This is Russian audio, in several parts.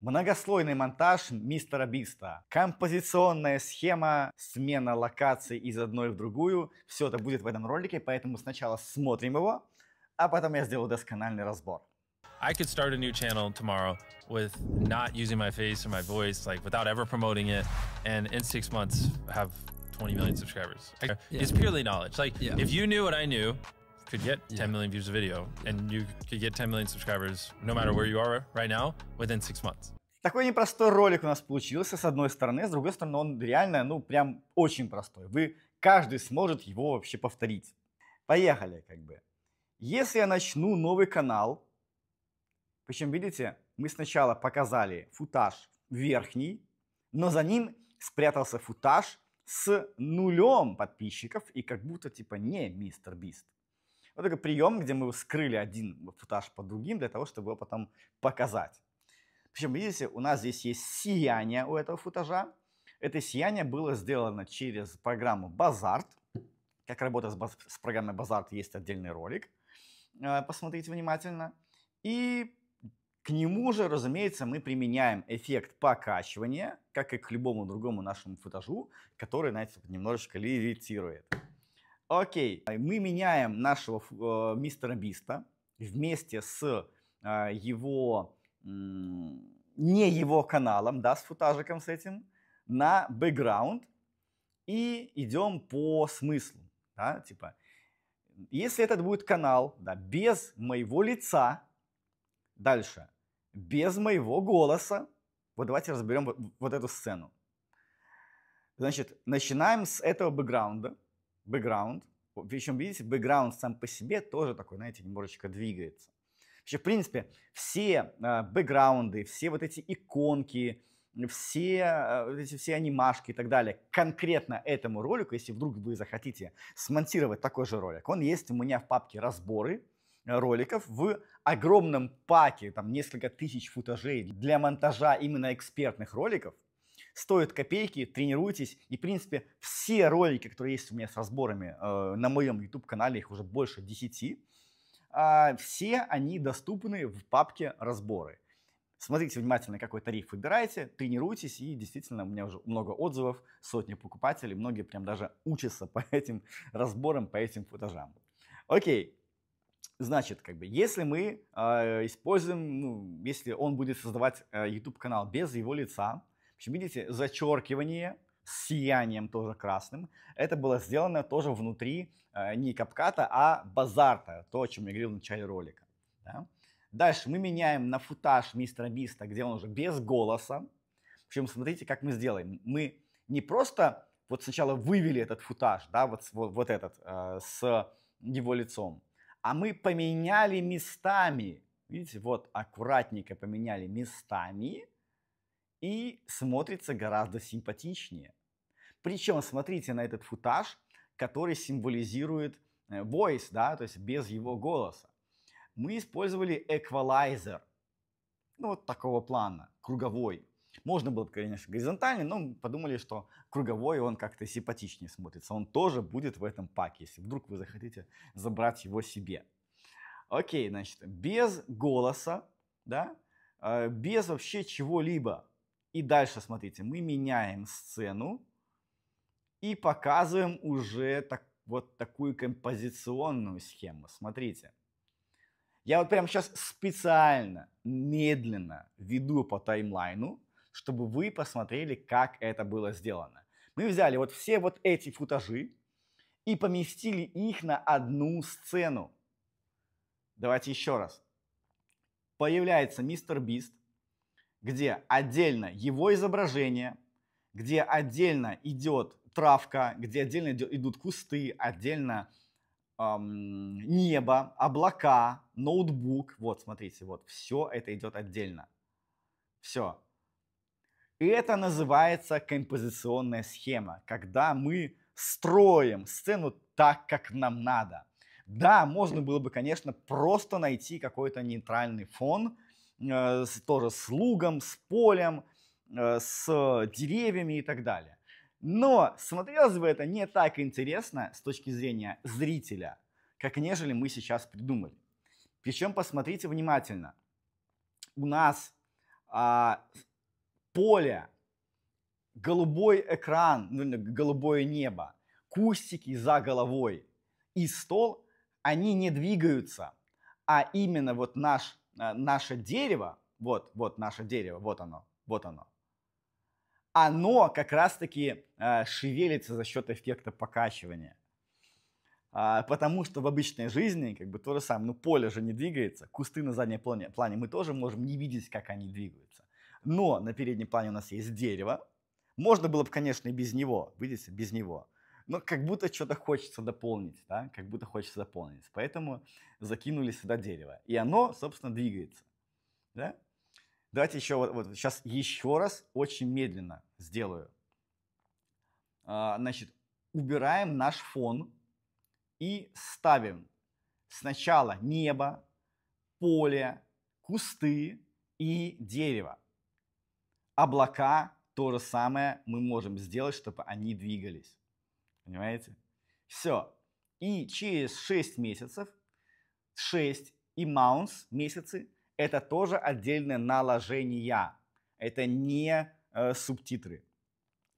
Многослойный монтаж мистера Биста, композиционная схема, смена локаций из одной в другую. Все это будет в этом ролике, поэтому сначала смотрим его, а потом я сделаю доскональный разбор. I could start a new channel tomorrow with not using my face or my voice, like without ever promoting it, and in six months have 20 million subscribers. Yeah. It's purely knowledge. Like yeah. if you knew what I knew, could get yeah. million views of video, and you could get 10 million subscribers no matter where you are right now within six months. Такой непростой ролик у нас получился, с одной стороны, с другой стороны, он реально, ну, прям очень простой. Вы, каждый сможет его вообще повторить. Поехали, как бы. Если я начну новый канал, причем, видите, мы сначала показали футаж верхний, но за ним спрятался футаж с нулем подписчиков и как будто типа не мистер Бист. Вот такой прием, где мы скрыли один футаж под другим для того, чтобы его потом показать. Причем, видите, у нас здесь есть сияние у этого футажа. Это сияние было сделано через программу Bazart. Как работать с, с программой Bazart есть отдельный ролик. Э, посмотрите внимательно. И к нему же, разумеется, мы применяем эффект покачивания, как и к любому другому нашему футажу, который, знаете, немножечко левитирует. Окей, э, мы меняем нашего э, мистера Биста вместе с э, его, э, не его каналом, да, с футажиком с этим, на бэкграунд и идем по смыслу, да, типа, если этот будет канал, да, без моего лица, дальше, без моего голоса, вот давайте разберем вот, вот эту сцену. Значит, начинаем с этого бэкграунда, бэкграунд. Причем, видите, бэкграунд сам по себе тоже такой, знаете, немножечко двигается. Вообще, в принципе, все э, бэкграунды, все вот эти иконки, все, э, вот эти все анимашки и так далее, конкретно этому ролику, если вдруг вы захотите смонтировать такой же ролик, он есть у меня в папке «Разборы», роликов в огромном паке, там несколько тысяч футажей для монтажа именно экспертных роликов – стоит копейки, тренируйтесь. И, в принципе, все ролики, которые есть у меня с разборами э, на моем YouTube-канале, их уже больше 10, э, а, все они доступны в папке «Разборы». Смотрите внимательно, какой тариф выбираете, тренируйтесь, и действительно у меня уже много отзывов, сотни покупателей, многие прям даже учатся по этим разборам, по этим футажам. Окей, Значит, как бы, если мы э, используем, ну, если он будет создавать э, YouTube канал без его лица, общем, видите, зачеркивание с сиянием тоже красным. Это было сделано тоже внутри э, не капката, а базарта, то, о чем я говорил в начале ролика. Да? Дальше мы меняем на футаж мистера Биста, где он уже без голоса. Причем смотрите, как мы сделаем. Мы не просто вот сначала вывели этот футаж, да, вот, вот, вот этот, э, с его лицом, а мы поменяли местами. Видите, вот аккуратненько поменяли местами и смотрится гораздо симпатичнее. Причем смотрите на этот футаж, который символизирует э, voice, да, то есть без его голоса. Мы использовали эквалайзер, ну вот такого плана, круговой. Можно было бы, конечно, горизонтальный, но подумали, что круговой он как-то симпатичнее смотрится. Он тоже будет в этом паке, если вдруг вы захотите забрать его себе. Окей, значит, без голоса, да, э, без вообще чего-либо. И дальше, смотрите, мы меняем сцену и показываем уже так, вот такую композиционную схему. Смотрите. Я вот прямо сейчас специально, медленно веду по таймлайну, чтобы вы посмотрели, как это было сделано. Мы взяли вот все вот эти футажи и поместили их на одну сцену. Давайте еще раз. Появляется мистер Бист, где отдельно его изображение, где отдельно идет травка, где отдельно идут кусты, отдельно эм, небо, облака, ноутбук. Вот, смотрите, вот, все это идет отдельно. Все. И это называется композиционная схема, когда мы строим сцену так, как нам надо. Да, можно было бы, конечно, просто найти какой-то нейтральный фон – Э, с, тоже с лугом, с полем, э, с деревьями и так далее. Но смотрелось бы это не так интересно с точки зрения зрителя, как нежели мы сейчас придумали. Причем посмотрите внимательно. У нас а, поле, голубой экран, ну, голубое небо, кустики за головой и стол, они не двигаются, а именно вот наш а, наше дерево, вот, вот наше дерево, вот оно, вот оно, оно как раз-таки а, шевелится за счет эффекта покачивания. А, потому что в обычной жизни как бы то же самое, ну поле же не двигается, кусты на заднем плане, плане мы тоже можем не видеть, как они двигаются. Но на переднем плане у нас есть дерево, можно было бы, конечно, и без него, видите, без него но ну, как будто что-то хочется дополнить, да, как будто хочется дополнить. Поэтому закинули сюда дерево. И оно, собственно, двигается. Да? Давайте еще вот, вот сейчас еще раз очень медленно сделаю. А, значит, убираем наш фон и ставим сначала небо, поле, кусты и дерево. Облака то же самое мы можем сделать, чтобы они двигались. Понимаете? Все. И через 6 месяцев, 6 и маунс месяцы, это тоже отдельное наложение. Это не э, субтитры.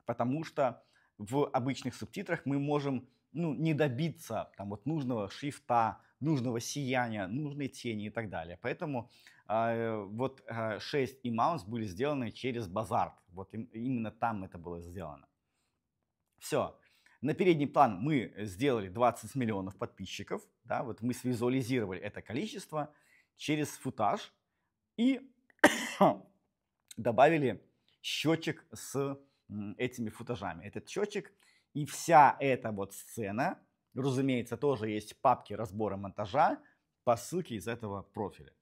Потому что в обычных субтитрах мы можем ну, не добиться там, вот, нужного шрифта, нужного сияния, нужной тени и так далее. Поэтому э, вот э, 6 и маунс были сделаны через базарт. Вот им, именно там это было сделано. Все. На передний план мы э, сделали 20 миллионов подписчиков, да, вот мы свизуализировали это количество через футаж и добавили счетчик с этими футажами. Этот счетчик и вся эта вот сцена, разумеется, тоже есть папки разбора монтажа по ссылке из этого профиля.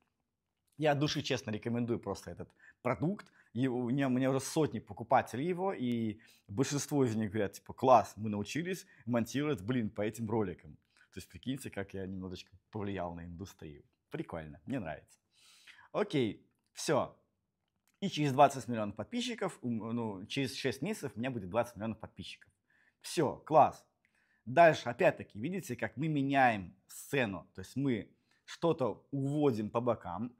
Я от души, честно, рекомендую просто этот продукт и у меня, у меня уже сотни покупателей его, и большинство из них говорят, типа, класс, мы научились монтировать, блин, по этим роликам. То есть прикиньте, как я немножечко повлиял на индустрию. Прикольно, мне нравится. Окей, все. И через 20 миллионов подписчиков, ну, через 6 месяцев у меня будет 20 миллионов подписчиков. Все, класс. Дальше, опять-таки, видите, как мы меняем сцену. То есть мы что-то уводим по бокам,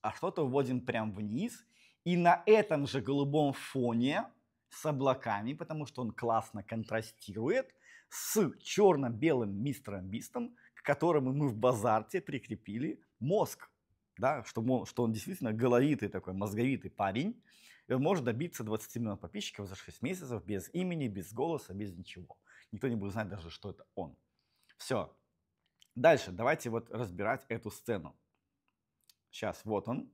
а что-то уводим прям вниз – и на этом же голубом фоне с облаками, потому что он классно контрастирует с черно-белым мистером Бистом, к которому мы в Базарте прикрепили мозг. Да, что, он, что он действительно головитый такой, мозговитый парень. И он может добиться 20 миллионов подписчиков за 6 месяцев без имени, без голоса, без ничего. Никто не будет знать даже, что это он. Все. Дальше давайте вот разбирать эту сцену. Сейчас, вот он.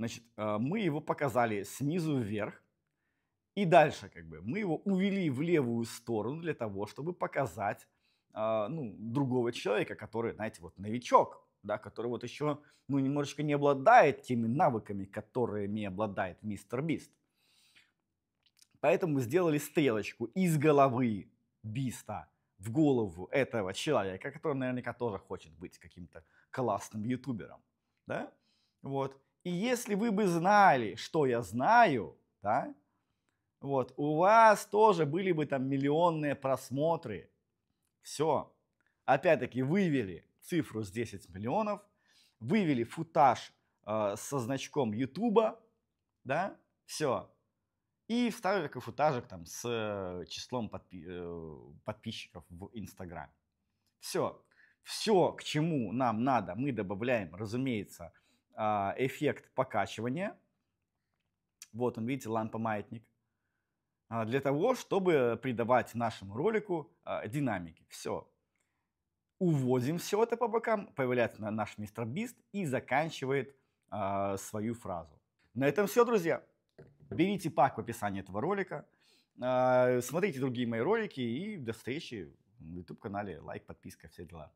Значит, а, мы его показали снизу вверх. И дальше как бы мы его увели в левую сторону для того, чтобы показать а, ну, другого человека, который, знаете, вот новичок, да, который вот еще ну, немножечко не обладает теми навыками, которыми обладает мистер Бист. Поэтому сделали стрелочку из головы Биста в голову этого человека, который наверняка тоже хочет быть каким-то классным ютубером. Да? Вот. И если вы бы знали, что я знаю, да, вот, у вас тоже были бы там миллионные просмотры. Все. Опять-таки вывели цифру с 10 миллионов, вывели футаж э, со значком Ютуба, да, все. И вставили такой футажик там с э, числом подпи- э, подписчиков в Инстаграме. Все. Все, к чему нам надо, мы добавляем, разумеется, а, эффект покачивания. Вот он, видите, лампа-маятник. А, для того, чтобы придавать нашему ролику а, динамики. Все. Уводим все это по бокам, появляется наш мистер Бист и заканчивает свою фразу. На этом все, друзья. Берите пак в описании этого ролика. Смотрите другие мои ролики и до встречи на YouTube-канале. Лайк, подписка, все дела.